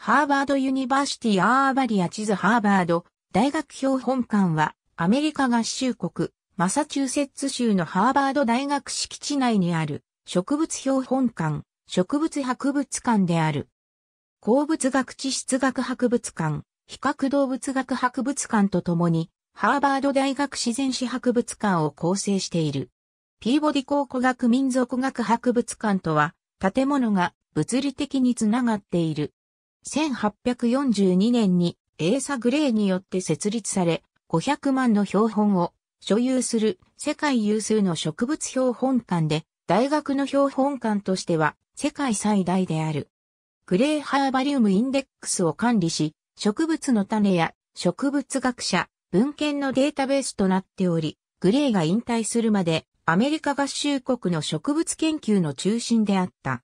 ハーバードユニバーシティアーバリア地図ハーバード大学標本館はアメリカ合衆国マサチューセッツ州のハーバード大学敷地内にある植物標本館植物博物館である。鉱物学地質学博物館、比較動物学博物館とともにハーバード大学自然史博物館を構成している。ピーボディ考古学民族学博物館とは建物が物理的につながっている。1842年にエーサ・グレーによって設立され、500万の標本を所有する世界有数の植物標本館で、大学の標本館としては世界最大である。グレーハーバリウムインデックスを管理し、植物の種や植物学者、文献のデータベースとなっており、グレーが引退するまでアメリカ合衆国の植物研究の中心であった。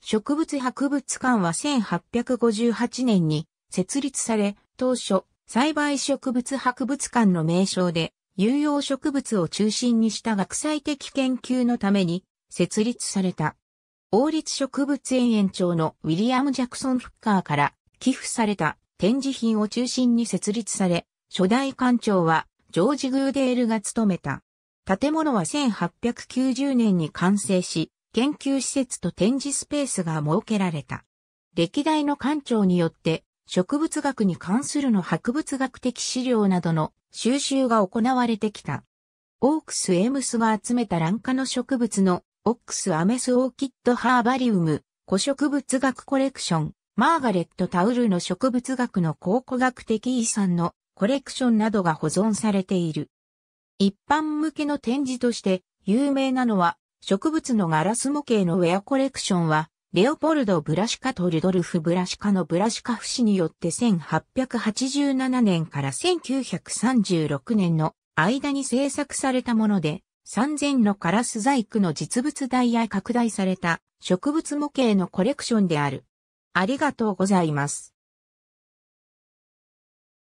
植物博物館は1858年に設立され、当初、栽培植物博物館の名称で、有用植物を中心にした学際的研究のために設立された。王立植物園園長のウィリアム・ジャクソン・フッカーから寄付された展示品を中心に設立され、初代館長はジョージ・グーデールが務めた。建物は1890年に完成し、研究施設と展示スペースが設けられた。歴代の館長によって、植物学に関するの博物学的資料などの収集が行われてきた。オークス・エムスが集めたンカの植物のオックス・アメス・オーキッド・ハーバリウム、古植物学コレクション、マーガレット・タウルの植物学の考古学的遺産のコレクションなどが保存されている。一般向けの展示として有名なのは植物のガラス模型のウェアコレクションは、レオポルド・ブラシカとルドルフ・ブラシカのブラシカフ氏によって1887年から1936年の間に制作されたもので、3000のカラス細工の実物大や拡大された植物模型のコレクションである。ありがとうございます。